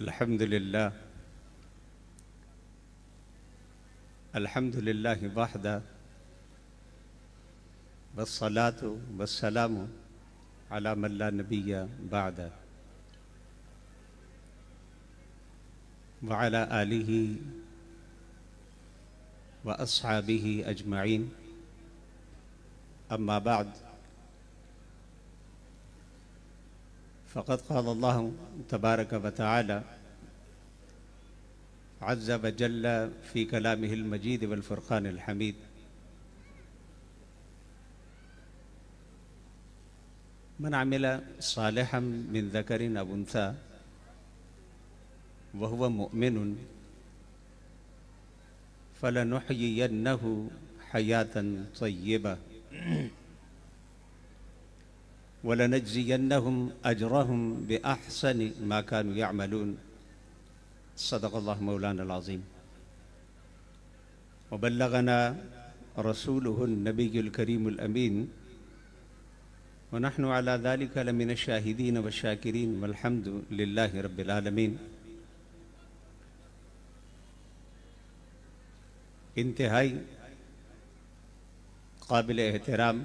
الحمد لله الحمد لله وحده والصلاة والسلام على من لا نبي بعده وعلى آله وأصحابه أجمعين أما بعد فقد قال الله تبارك وتعالى عز وجل في كلامه المجيد والفرقان الحميد من عمل صالحا من ذكر أو أنثى وهو مؤمن فلنحيينه حياة طيبة वलनजियन्नहुम अजरहुम बेअहसन माकान यामलून सदक़ल्ला मौलानाज़ीम वबलगना रसूल नबीकरीमीन वनहन अलामिन शाहिदीन व शाकिरीन वलहमद ला रबालमीन इंतहाई काबिल एहतराम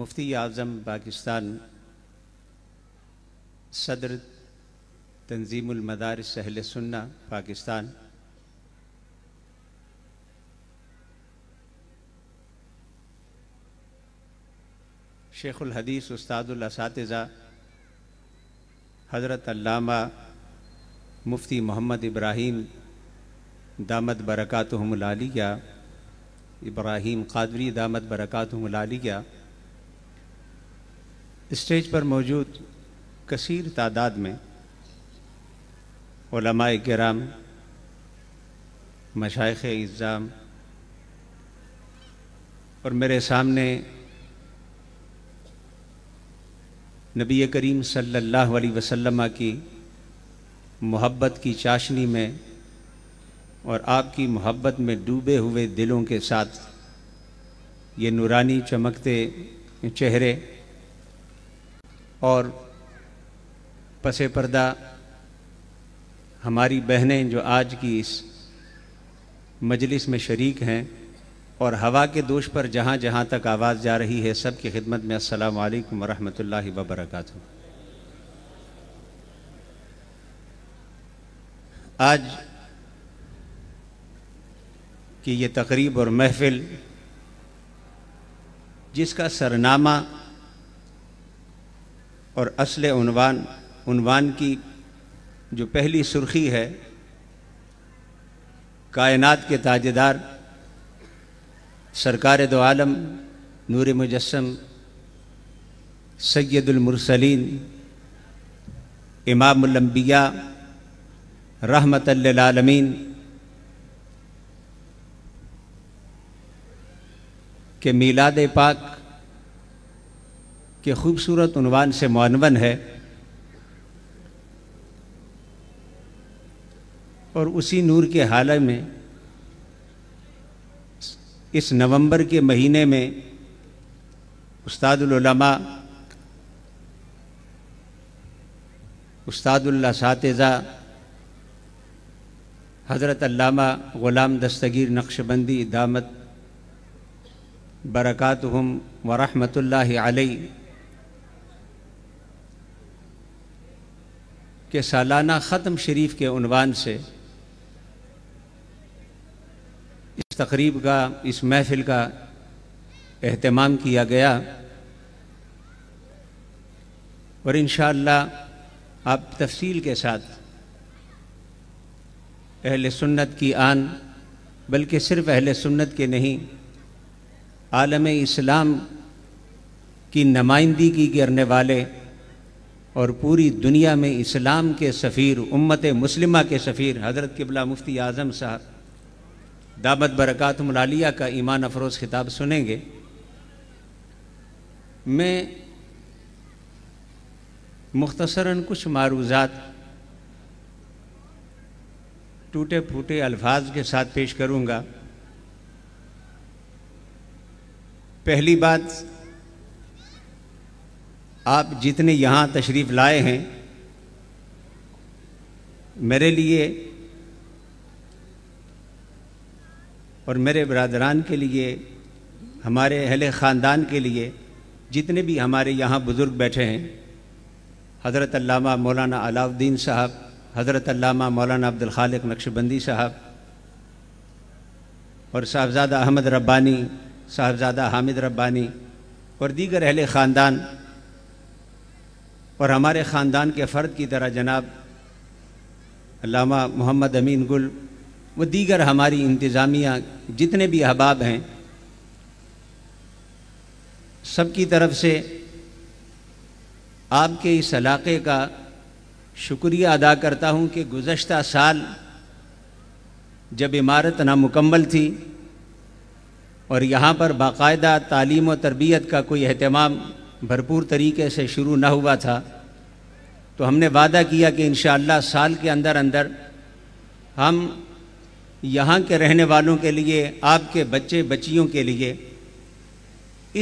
मुफ्ती आज़म पाकिस्तान सदर तंजीमदार सहल सुन्ना पाकिस्तान शेख़ुलहदीस उस्तादुलसातजा हज़रत अल्लामा मुफ्ती मोहम्मद इब्राहिम दामद बरक़ातहमलालिया इब्राहिम कादरी दामद बरक़ातहमलालिया स्टेज पर मौजूद कसीर तादाद में ओलमाए ग्राम मशाइ इज़ाम और मेरे सामने नबी करीम सल्लल्लाहु अलैहि वसल्लम की मोहब्बत की चाशनी में और आपकी मोहब्बत में डूबे हुए दिलों के साथ ये नूरानी चमकते चेहरे और पसे पर्दा हमारी बहनें जो आज की इस मजलिस में शरीक हैं और हवा के दोष पर जहाँ जहाँ तक आवाज़ जा रही है सब की खिदमत में अस्सलाम वालेकुम रहमतुल्लाहि व बरकातहू आज की ये तकरीब और महफिल जिसका सरनामा और असल उनवान उनवान की जो पहली सुर्खी है कायनात के ताजेदार सरकार दो आलम नूर मुजस्म सैदुलमरसलिन इमामबिया रहमत आलमीन के मीलाद पाक के खूबसूरत उनवान से मानवन है और उसी नूर के हाल में इस नवंबर के महीने में उस्तादुलमा उस्तादुल्ला सातज़ा हज़रत अल्लामा ग़ुलाम दस्तगीर नक्शबंदी दामत बरक़ात हम वरहमतुल्लाह अलैह के सालाना ख़त्म शरीफ के उनवान से इस तकरीब का इस महफिल का अहतमाम किया गया और इन आप तफसील के साथ अहल सुन्नत की आन बल्कि सिर्फ अहल सुन्नत के नहीं आलम इस्लाम की नुमाइंदगी करने वाले और पूरी दुनिया में इस्लाम के सफ़ीर उम्मत मुस्लिमा के सफ़ीर हज़रत किबला मुफ्ती आज़म साहब दामद बरक़ात मलालिया का ईमान अफरोज़ खिताब सुनेंगे मैं मुख्तसरन कुछ मारूज़ात टूटे फूटे अल्फाज के साथ पेश करूँगा पहली बात आप जितने यहाँ तशरीफ़ लाए हैं मेरे लिए और मेरे बरदरान के लिए हमारे अहल ख़ानदान के लिए जितने भी हमारे यहाँ बुज़ुर्ग बैठे हैं हज़रत अल्लामा मौलाना अलाउद्दीन साहब हज़रत अल्लामा मौलाना अब्दुल खालिक नक्शबंदी साहब और साहबजादा अहमद रब्बानी साहबजादा हामिद रब्बानी और दीगर अहल ख़ानदान और हमारे ख़ानदान के फ़र्द की तरह जनाब अलामा मोहम्मद अमीन गुल व दीगर हमारी इंतज़ामिया जितने भी अहबाब हैं सबकी तरफ से आपके इस इलाक़े का शुक्रिया अदा करता हूँ कि गुज्त साल जब इमारत नामुकम्मल थी और यहाँ पर बाकायदा तालीम व तरबियत का कोई अहतमाम भरपूर तरीके से शुरू ना हुआ था तो हमने वादा किया कि इन साल के अंदर अंदर हम यहाँ के रहने वालों के लिए आपके बच्चे बच्चियों के लिए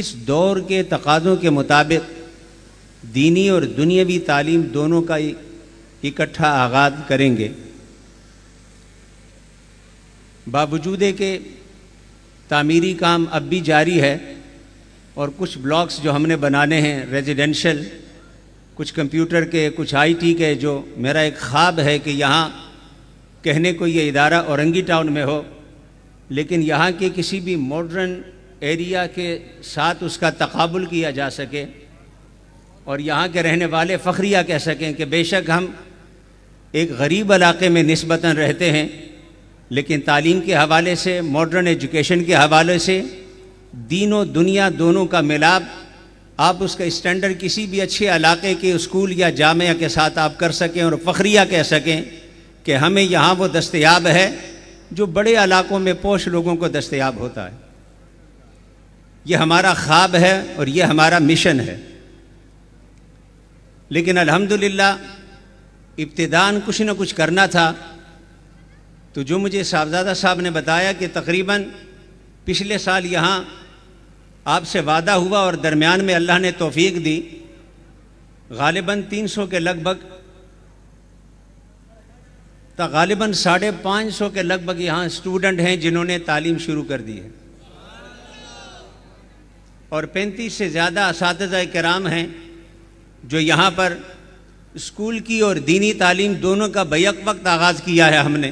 इस दौर के तकाज़ों के मुताबिक दीनी और दुनियावी तालीम दोनों का इकट्ठा आगाज़ करेंगे बावजूद के तामीरी काम अब भी जारी है और कुछ ब्लॉक्स जो हमने बनाने हैं रेजिडेंशल कुछ कंप्यूटर के कुछ आईटी के जो मेरा एक ख्वाब है कि यहाँ कहने को ये इदारा औरंगी टाउन में हो लेकिन यहाँ के किसी भी मॉडर्न एरिया के साथ उसका तकबुल किया जा सके और यहाँ के रहने वाले फ़खरिया कह सकें कि बेशक हम एक गरीब इलाके में नस्बता रहते हैं लेकिन तालीम के हवाले से मॉडर्न एजुकेशन के हवाले से दीन और दुनिया दोनों का मिलाप आप उसका स्टैंडर्ड किसी भी अच्छे इलाके के स्कूल या जामिया के साथ आप कर सकें और फखरिया कह सकें कि हमें यहाँ वो दस्तयाब है जो बड़े इलाकों में पोश लोगों को दस्तयाब होता है यह हमारा ख्वाब है और यह हमारा मिशन है लेकिन अल्हम्दुलिल्लाह इब्तदान कुछ ना कुछ करना था तो जो मुझे साहबजादा साहब ने बताया कि तकरीबन पिछले साल यहाँ आपसे वादा हुआ और दरमियान में अल्लाह ने तोफीक दी गालिबा तीन सौ के लगभग तो गालिबा साढ़े पाँच सौ के लगभग यहाँ स्टूडेंट हैं जिन्होंने तालीम शुरू कर दी है और पैंतीस से ज़्यादा इस कराम हैं जो यहाँ पर स्कूल की और दीनी तालीम दोनों का बैक वक्त आगाज़ किया है हमने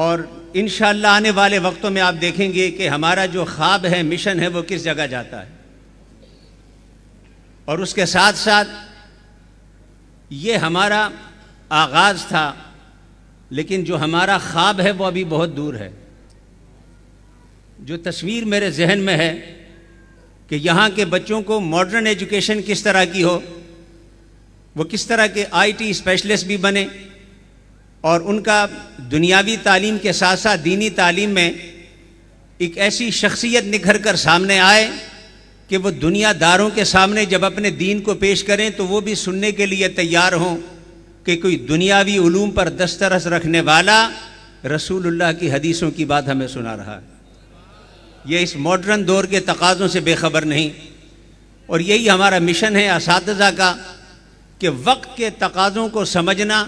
और इन आने वाले वक्तों में आप देखेंगे कि हमारा जो ख्वाब है मिशन है वो किस जगह जाता है और उसके साथ साथ ये हमारा आगाज़ था लेकिन जो हमारा ख्वाब है वो अभी बहुत दूर है जो तस्वीर मेरे जहन में है कि यहाँ के बच्चों को मॉडर्न एजुकेशन किस तरह की हो वो किस तरह के आईटी स्पेशलिस्ट भी बने और उनका दुनियावी तालीम के साथ साथ दीनी तालीम में एक ऐसी शख्सियत निखर कर सामने आए कि वो दुनियादारों के सामने जब अपने दीन को पेश करें तो वो भी सुनने के लिए तैयार हों कि कोई दुनियावी ूम पर दस्तरस रखने वाला रसूलुल्लाह की हदीसों की बात हमें सुना रहा है ये इस मॉडर्न दौर के तकाज़ों से बेखबर नहीं और यही हमारा मिशन है इस का कि वक्त के तकाज़ों को समझना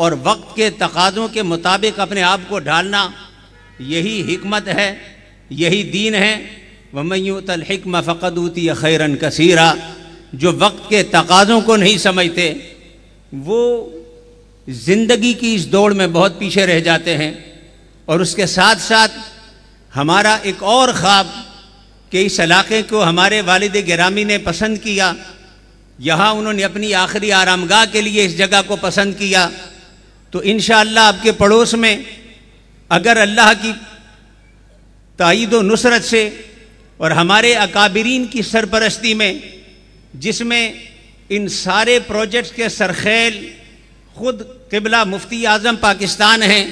और वक्त के तकाज़ों के मुताबिक अपने आप को ढालना यही हमत है यही दीन है वमयूतलहकम फ़कदूती खैरन कसीरा जो वक्त के तकाज़ों को नहीं समझते वो ज़िंदगी की इस दौड़ में बहुत पीछे रह जाते हैं और उसके साथ साथ हमारा एक और ख्वाब कि इस इलाके को हमारे वालद ग्रामी ने पसंद किया यहाँ उन्होंने अपनी आखिरी आरामगाह के लिए इस जगह को पसंद किया तो इन आपके पड़ोस में अगर अल्लाह की तइद नुसरत से और हमारे अकाबरीन की सरपरस्ती में जिसमें इन सारे प्रोजेक्ट्स के सरखेल खुद किबला मुफ्ती आज़म पाकिस्तान हैं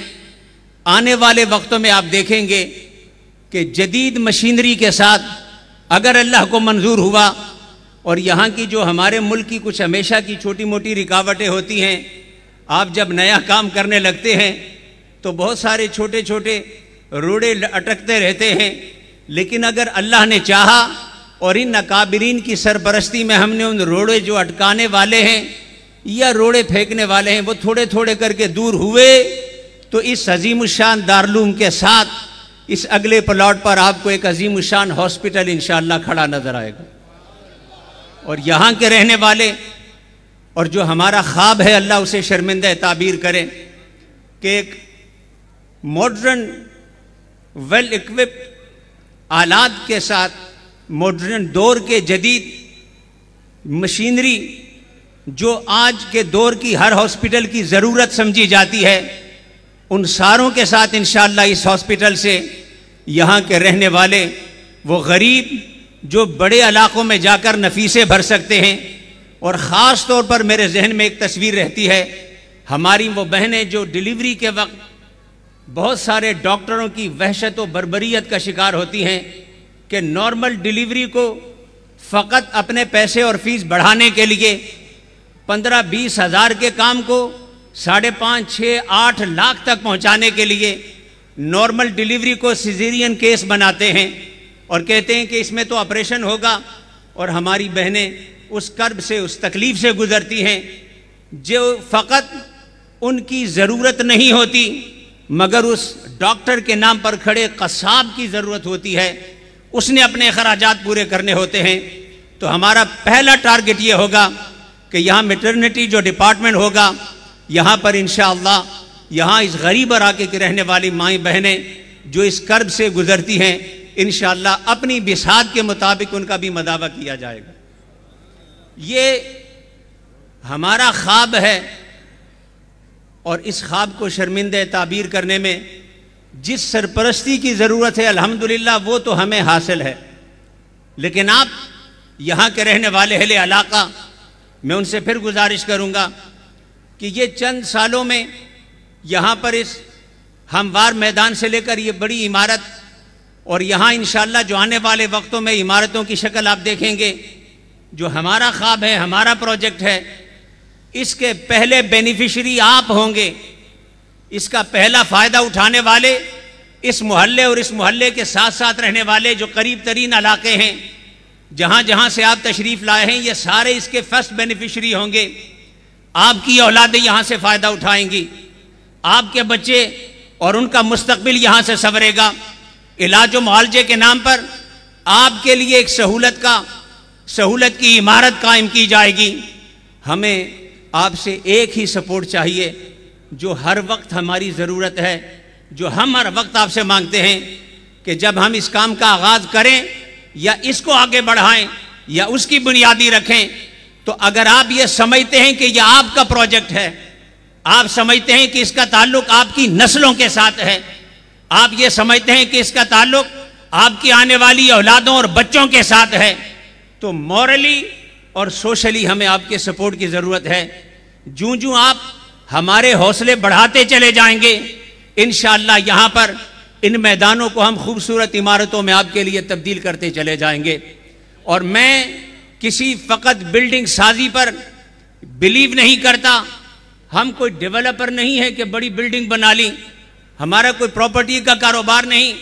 आने वाले वक्तों में आप देखेंगे कि जदीद मशीनरी के साथ अगर अल्लाह को मंजूर हुआ और यहाँ की जो हमारे मुल्क की कुछ हमेशा की छोटी मोटी रिकावटें होती हैं आप जब नया काम करने लगते हैं तो बहुत सारे छोटे छोटे रोड़े अटकते रहते हैं लेकिन अगर अल्लाह ने चाहा और इन नकाबरीन की सरपरस्ती में हमने उन रोड़े जो अटकाने वाले हैं या रोड़े फेंकने वाले हैं वो थोड़े थोड़े करके दूर हुए तो इस अजीम शान दारूम के साथ इस अगले प्लॉट पर आपको एक अजीम शान हॉस्पिटल इनशाला खड़ा नज़र आएगा और यहाँ के रहने वाले और जो हमारा ख्वाब है अल्लाह उसे शर्मिंदा ताबीर करें कि एक मॉडर्न वेल इक्विप्ड आलात के साथ मॉडर्न दौर के जदीद मशीनरी जो आज के दौर की हर हॉस्पिटल की ज़रूरत समझी जाती है उन सारों के साथ इन इस हॉस्पिटल से यहाँ के रहने वाले वो गरीब जो बड़े इलाक़ों में जाकर नफीसें भर सकते हैं और ख़ास तौर पर मेरे जहन में एक तस्वीर रहती है हमारी वो बहनें जो डिलीवरी के वक्त बहुत सारे डॉक्टरों की वहशत व बरबरीत का शिकार होती हैं कि नॉर्मल डिलीवरी को फ़कत अपने पैसे और फीस बढ़ाने के लिए पंद्रह बीस हज़ार के काम को साढ़े पाँच छः आठ लाख तक पहुंचाने के लिए नॉर्मल डिलीवरी को सिजीरियन केस बनाते हैं और कहते हैं कि इसमें तो ऑपरेशन होगा और हमारी बहनें उस कर्ब से उस तकलीफ से गुजरती हैं जो फ़कत उनकी ज़रूरत नहीं होती मगर उस डॉक्टर के नाम पर खड़े कसाब की ज़रूरत होती है उसने अपने अखराज पूरे करने होते हैं तो हमारा पहला टारगेट ये होगा कि यहाँ मेटर्निटी जो डिपार्टमेंट होगा यहाँ पर इन यहाँ इस गरीब इलाके की रहने वाली माएँ बहनें जो इस कर्ब से गुजरती हैं इन अपनी बिसात के मुताबिक उनका भी मदावा किया जाएगा ये हमारा ख्वाब है और इस ख्वाब को शर्मिंदे ताबीर करने में जिस सरपरस्ती की ज़रूरत है अल्हम्दुलिल्लाह वो तो हमें हासिल है लेकिन आप यहाँ के रहने वाले हले इलाका मैं उनसे फिर गुजारिश करूँगा कि ये चंद सालों में यहाँ पर इस हमवार मैदान से लेकर ये बड़ी इमारत और यहाँ इन जो आने वाले वक्तों में इमारतों की शक्ल आप देखेंगे जो हमारा ख्वाब है हमारा प्रोजेक्ट है इसके पहले बेनिफिशरी आप होंगे इसका पहला फ़ायदा उठाने वाले इस मोहल्ले और इस मोहल्ले के साथ साथ रहने वाले जो करीब तरीन इलाके हैं जहाँ जहाँ से आप तशरीफ़ लाए हैं ये सारे इसके फर्स्ट बेनिफिशरी होंगे आपकी औलादें यहाँ से फ़ायदा उठाएंगी आपके बच्चे और उनका मुस्तबिल यहाँ से संवरेगा इलाज व मुआवजे के नाम पर आपके लिए एक सहूलत का सहूलत की इमारत कायम की जाएगी हमें आपसे एक ही सपोर्ट चाहिए जो हर वक्त हमारी ज़रूरत है जो हम हर वक्त आपसे मांगते हैं कि जब हम इस काम का आगाज़ करें या इसको आगे बढ़ाएं या उसकी बुनियादी रखें तो अगर आप ये समझते हैं कि यह आपका प्रोजेक्ट है आप समझते हैं कि इसका ताल्लुक आपकी नस्लों के साथ है आप ये समझते हैं कि इसका ताल्लुक आपकी आने वाली औलादों और बच्चों के साथ है तो मॉरली और सोशली हमें आपके सपोर्ट की ज़रूरत है जू जू आप हमारे हौसले बढ़ाते चले जाएंगे इन यहां पर इन मैदानों को हम खूबसूरत इमारतों में आपके लिए तब्दील करते चले जाएंगे और मैं किसी फ़कत बिल्डिंग साजी पर बिलीव नहीं करता हम कोई डेवलपर नहीं है कि बड़ी बिल्डिंग बना ली हमारा कोई प्रॉपर्टी का कारोबार नहीं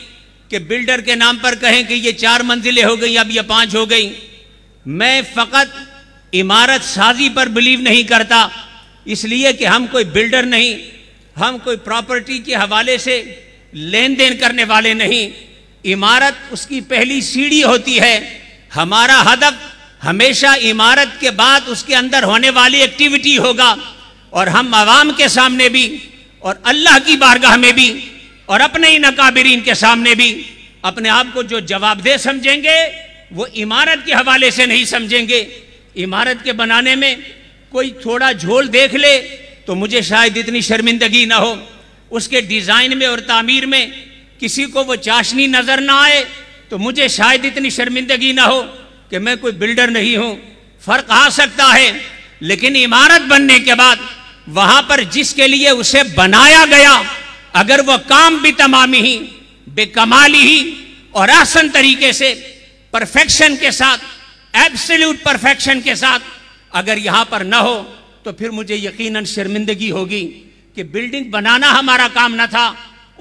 कि बिल्डर के नाम पर कहें कि ये चार मंजिलें हो गई अब ये पांच हो गई मैं फ़कत इमारत साजी पर बिलीव नहीं करता इसलिए कि हम कोई बिल्डर नहीं हम कोई प्रॉपर्टी के हवाले से लेन देन करने वाले नहीं इमारत उसकी पहली सीढ़ी होती है हमारा हदफ हमेशा इमारत के बाद उसके अंदर होने वाली एक्टिविटी होगा और हम आवाम के सामने भी और अल्लाह की बारगाह में भी और अपने ही नकाबरीन के सामने भी अपने आप को जो जवाबदेह समझेंगे वो इमारत के हवाले से नहीं समझेंगे इमारत के बनाने में कोई थोड़ा झोल देख ले तो मुझे शायद इतनी शर्मिंदगी ना हो उसके डिज़ाइन में और तामीर में किसी को वो चाशनी नज़र ना आए तो मुझे शायद इतनी शर्मिंदगी ना हो कि मैं कोई बिल्डर नहीं हूं फ़र्क आ सकता है लेकिन इमारत बनने के बाद वहां पर जिसके लिए उसे बनाया गया अगर वह काम भी तमामी ही बेकमाली ही और आसन तरीके से परफेक्शन के साथ एब्सल्यूट परफेक्शन के साथ अगर यहां पर ना हो तो फिर मुझे यकीनन शर्मिंदगी होगी कि बिल्डिंग बनाना हमारा काम ना था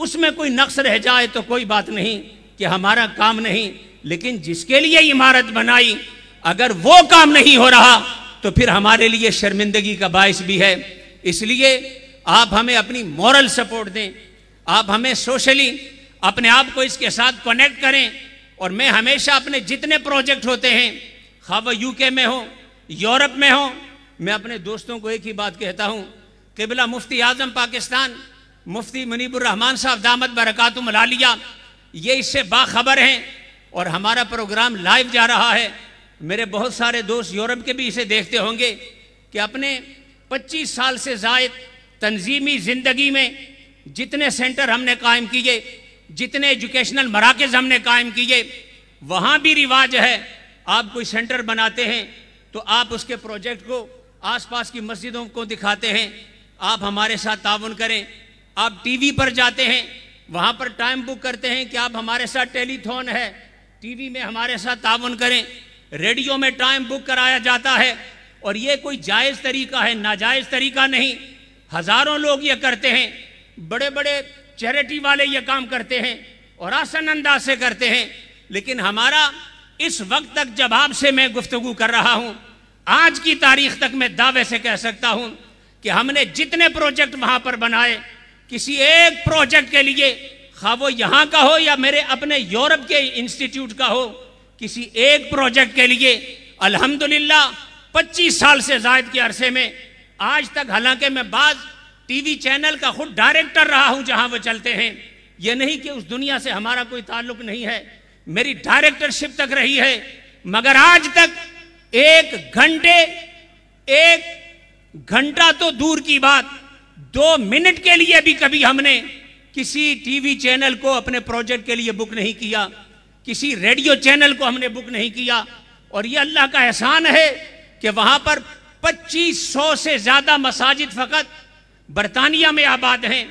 उसमें कोई नक्श रह जाए तो कोई बात नहीं कि हमारा काम नहीं लेकिन जिसके लिए इमारत बनाई अगर वो काम नहीं हो रहा तो फिर हमारे लिए शर्मिंदगी का बायस भी है इसलिए आप हमें अपनी मॉरल सपोर्ट दें आप हमें सोशली अपने आप को इसके साथ कनेक्ट करें और मैं हमेशा अपने जितने प्रोजेक्ट होते हैं खा यू यूके में हो यूरोप में हो मैं अपने दोस्तों को एक ही बात कहता हूँ किबिला मुफ्ती आजम पाकिस्तान मुफ्ती मनीबुररहमान साहब दामद बरकत मलालिया ये इससे बाखबर हैं और हमारा प्रोग्राम लाइव जा रहा है मेरे बहुत सारे दोस्त यूरोप के भी इसे देखते होंगे कि अपने 25 साल से जायद तंजीमी ज़िंदगी में जितने सेंटर हमने कायम किए जितने एजुकेशनल मराकज हमने कायम किए वहाँ भी रिवाज है आप कोई सेंटर बनाते हैं तो आप उसके प्रोजेक्ट को आसपास की मस्जिदों को दिखाते हैं आप हमारे साथ ताउन करें आप टीवी पर जाते हैं वहाँ पर टाइम बुक करते हैं कि आप हमारे साथ टेलीथोन है टीवी में हमारे साथ ताउन करें रेडियो में टाइम बुक कराया जाता है और ये कोई जायज़ तरीका है नाजायज़ तरीका नहीं हज़ारों लोग ये करते हैं बड़े बड़े चैरिटी वाले ये काम करते हैं और आसन अंदाज से करते हैं लेकिन हमारा इस वक्त तक जब आपसे मैं गुफ्तगु कर रहा हूँ आज की तारीख तक मैं दावे से कह सकता हूँ कि हमने जितने प्रोजेक्ट वहां पर बनाए किसी एक प्रोजेक्ट के लिए खा वो यहां का हो या मेरे अपने यूरोप के इंस्टीट्यूट का हो किसी एक प्रोजेक्ट के लिए अल्हम्दुलिल्लाह 25 साल से जायद के अरसे में आज तक हालांकि मैं बाज़ टीवी चैनल का खुद डायरेक्टर रहा हूं जहां वो चलते हैं ये नहीं कि उस दुनिया से हमारा कोई ताल्लुक नहीं है मेरी डायरेक्टरशिप तक रही है मगर आज तक एक घंटे एक घंटा तो दूर की बात दो मिनट के लिए भी कभी हमने किसी टीवी चैनल को अपने प्रोजेक्ट के लिए बुक नहीं किया किसी रेडियो चैनल को हमने बुक नहीं किया और ये अल्लाह का एहसान है कि वहां पर 2500 से ज्यादा मसाजिद फकत बरतानिया में आबाद हैं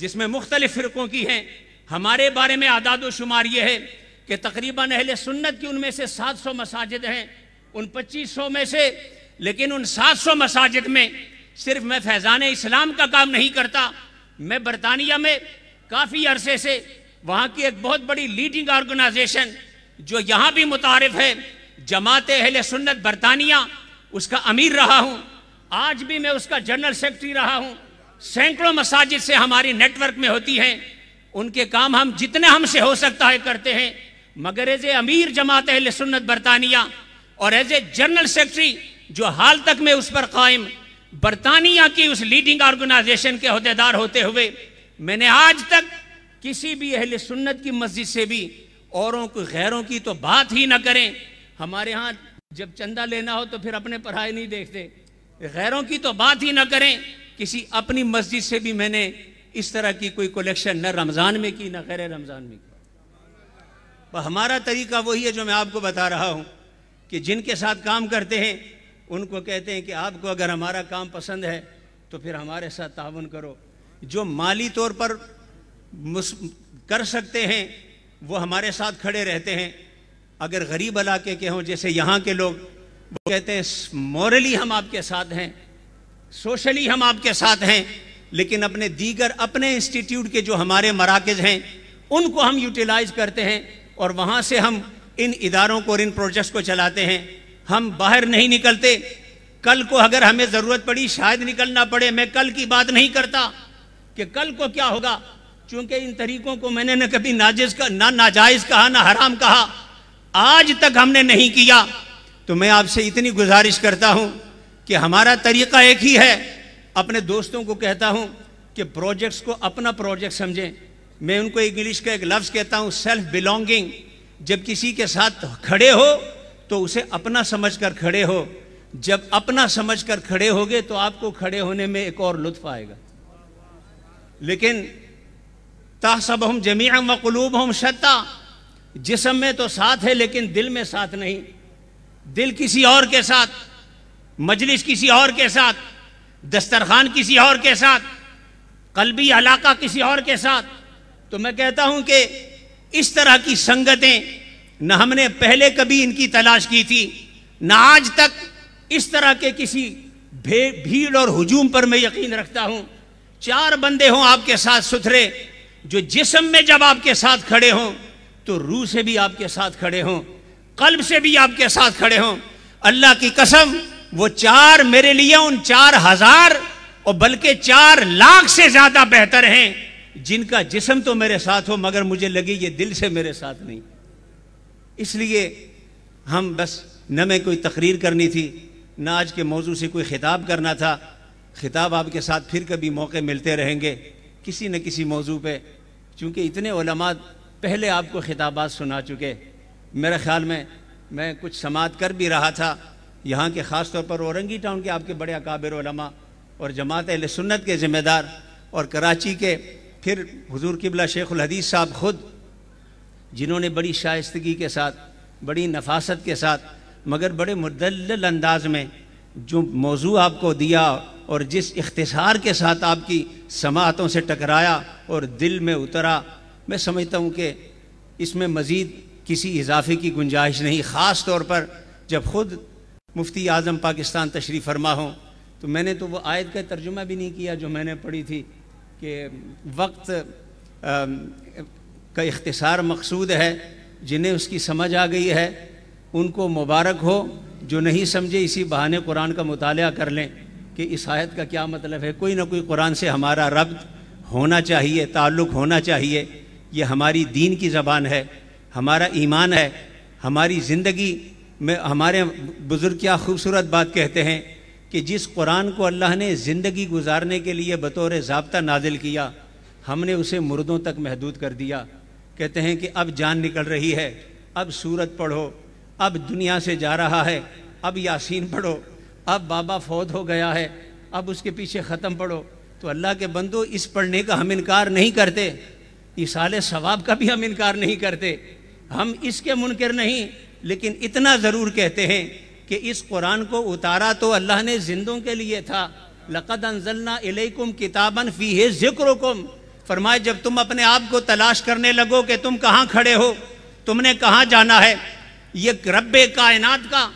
जिसमें मुख्तलिफ फ़िरक़ों की हैं हमारे बारे में आदाद शुमार ये है कि तकरीबन अहल सुन्नत की उनमें से सात सौ मसाजिद हैं उन पच्चीस सौ में से लेकिन उन सात सौ मसाजिद में सिर्फ मैं फैज़ान इस्लाम का काम नहीं करता मैं बरतानिया में काफ़ी अरसे से वहाँ की एक बहुत बड़ी लीडिंग ऑर्गेनाइजेशन जो यहाँ भी मुतारफ है जमात अहल सुन्नत बरतानिया उसका अमीर रहा हूँ आज भी मैं उसका जनरल सेक्रेटरी रहा हूँ सैकड़ों मसाजिद से हमारी नेटवर्क में होती हैं उनके काम हम जितने हमसे हो सकता है करते हैं मगर एज ए अमीर जमात अहल सुन्नत बरतानिया और एज ए जनरल सेक्रेटरी जो हाल तक में उस पर कायम बरतानिया की उस लीडिंग ऑर्गेनाइजेशन के अहदेदार होते हुए मैंने आज तक किसी भी अहल सुन्नत की मस्जिद से भी औरों को गैरों की तो बात ही ना करें हमारे यहाँ जब चंदा लेना हो तो फिर अपने पढ़ाई नहीं देखते गैरों की तो बात ही ना करें किसी अपनी मस्जिद से भी मैंने इस तरह की कोई कलेक्शन न रमज़ान में की न गैर रमज़ान में की हमारा तरीका वही है जो मैं आपको बता रहा हूँ कि जिनके साथ काम करते हैं उनको कहते हैं कि आपको अगर हमारा काम पसंद है तो फिर हमारे साथ तावन करो जो माली तौर पर कर सकते हैं वो हमारे साथ खड़े रहते हैं अगर गरीब इलाके के हों जैसे यहाँ के लोग वो कहते हैं मॉरली हम आपके साथ हैं सोशली हम आपके साथ हैं लेकिन अपने दीगर अपने इंस्टीट्यूट के जो हमारे मराकज़ हैं उनको हम यूटिलाइज करते हैं और वहाँ से हम इन इदारों को और इन प्रोजेक्ट्स को चलाते हैं हम बाहर नहीं निकलते कल को अगर हमें ज़रूरत पड़ी शायद निकलना पड़े मैं कल की बात नहीं करता कि कल को क्या होगा चूंकि इन तरीकों को मैंने न कभी नाजिज का ना नाजायज़ कहा ना हराम कहा आज तक हमने नहीं किया तो मैं आपसे इतनी गुजारिश करता हूं कि हमारा तरीका एक ही है अपने दोस्तों को कहता हूं कि प्रोजेक्ट्स को अपना प्रोजेक्ट समझें मैं उनको इंग्लिश का एक लफ्ज़ कहता हूं सेल्फ बिलोंगिंग जब किसी के साथ खड़े हो तो उसे अपना समझकर खड़े हो जब अपना समझकर खड़े होगे तो आपको खड़े होने में एक और लुत्फ आएगा लेकिन तहसब हम जमीआ व कलूब हम शता जिसम में तो साथ है लेकिन दिल में साथ नहीं दिल किसी और के साथ मजलिस किसी और के साथ दस्तरखान किसी और के साथ कल्बी अलाका किसी और के साथ तो मैं कहता हूं कि इस तरह की संगतें न हमने पहले कभी इनकी तलाश की थी न आज तक इस तरह के किसी भीड़ और हजूम पर मैं यकीन रखता हूं चार बंदे हों आपके साथ सुथरे जो जिसम में जब आपके साथ खड़े हों तो रूह से भी आपके साथ खड़े हों कल्ब से भी आपके साथ खड़े हों अल्लाह की कसम वो चार मेरे लिए उन चार हजार और बल्कि चार लाख से ज्यादा बेहतर हैं जिनका जिसम तो मेरे साथ हो मगर मुझे लगी ये दिल से मेरे साथ नहीं इसलिए हम बस न मैं कोई तकरीर करनी थी न आज के मौजू से कोई खिताब करना था खिताब आपके साथ फिर कभी मौके मिलते रहेंगे किसी न किसी मौजू पे चूंकि इतने ओलमा पहले आपको खिताबात सुना चुके मेरे ख्याल में मैं कुछ समात कर भी रहा था यहाँ के ख़ास तौर पर औरंगी टाउन के आपके बड़े अकाबिर और जमात अहल सुन्नत के ज़िम्मेदार और कराची के फिर हजूर किबला शेखुलहदीस साहब खुद जिन्होंने बड़ी शाइस्तगी के साथ बड़ी नफासत के साथ मगर बड़े मुदल अंदाज में जो मौजू आपको दिया और जिस इख्तसार के साथ आपकी समातों से टकराया और दिल में उतरा मैं समझता हूँ कि इसमें मज़ीद किसी इजाफे की गुंजाइश नहीं ख़ास तौर पर जब खुद मुफ्ती आज़म पाकिस्तान तशरीफ़ फरमा हो तो मैंने तो वो आयत का तर्जुमा भी नहीं किया जो मैंने पढ़ी थी कि वक्त आ, का इख्तसार मकसूद है जिन्हें उसकी समझ आ गई है उनको मुबारक हो जो नहीं समझे इसी बहाने कुरान का मुताल कर लें कि इस आयत का क्या मतलब है कोई ना कोई कुरान से हमारा रब्त होना चाहिए ताल्लुक़ होना चाहिए यह हमारी दीन की ज़बान है हमारा ईमान है हमारी ज़िंदगी मैं हमारे बुज़ुर्ग क्या खूबसूरत बात कहते हैं कि जिस कुरान को अल्लाह ने ज़िंदगी गुजारने के लिए बतौर जबता नाजिल किया हमने उसे मुर्दों तक महदूद कर दिया कहते हैं कि अब जान निकल रही है अब सूरत पढ़ो अब दुनिया से जा रहा है अब यासीन पढ़ो अब बाबा फौत हो गया है अब उसके पीछे ख़त्म पढ़ो तो अल्लाह के बंदो इस पढ़ने का हम इनकार नहीं करते इसाल सवाब का भी हम इनकार नहीं करते हम इसके मुनकर नहीं लेकिन इतना ज़रूर कहते हैं कि इस कुरान को उतारा तो अल्लाह ने जिंदों के लिए था लक़द अनजल्ला इलेकुम किताबन फ़ी है ज़िक्रकुम फरमाए जब तुम अपने आप को तलाश करने लगो कि तुम कहाँ खड़े हो तुमने कहाँ जाना है ये रब कायनात का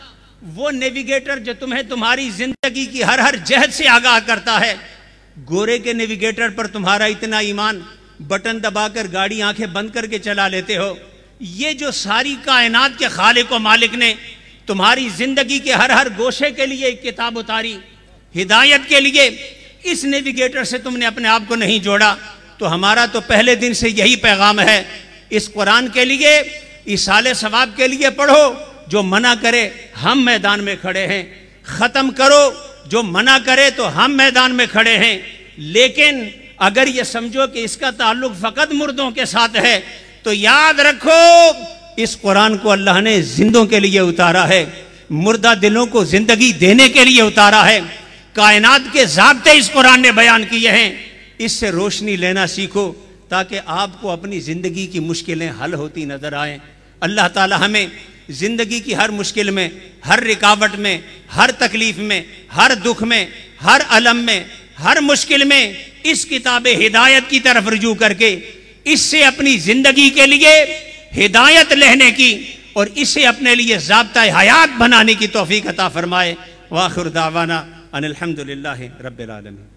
वो नेविगेटर जो तुम्हें तुम्हारी जिंदगी की हर हर जहद से आगाह करता है गोरे के नेविगेटर पर तुम्हारा इतना ईमान बटन दबाकर गाड़ी आंखें बंद करके चला लेते हो ये जो सारी कायनात के खालिक व मालिक ने तुम्हारी ज़िंदगी के हर हर गोशे के लिए एक किताब उतारी हिदायत के लिए इस नेविगेटर से तुमने अपने आप को नहीं जोड़ा तो हमारा तो पहले दिन से यही पैगाम है इस कुरान के लिए इस साल सवाब के लिए पढ़ो जो मना करे हम मैदान में खड़े हैं ख़त्म करो जो मना करे तो हम मैदान में खड़े हैं लेकिन अगर ये समझो कि इसका ताल्लुक फ़कत मुर्दों के साथ है तो याद रखो इस कुरान को अल्लाह ने जिंदों के लिए उतारा है मुर्दा दिलों को जिंदगी देने के लिए उतारा है कायनात के जबते इस कुरान ने बयान किए हैं इससे रोशनी लेना सीखो ताकि आपको अपनी ज़िंदगी की मुश्किलें हल होती नज़र आए अल्लाह ताला हमें ज़िंदगी की हर मुश्किल में हर रिकावट में हर तकलीफ़ में हर दुख में हर अलम में हर मुश्किल में इस किताब हिदायत की तरफ रजू करके इससे अपनी जिंदगी के लिए हिदायत लेने की और इसे अपने लिए जबता हयात बनाने की तोफ़ी अता फरमाए वाखुर दावाना अनिलहमदिल्ला रबालमी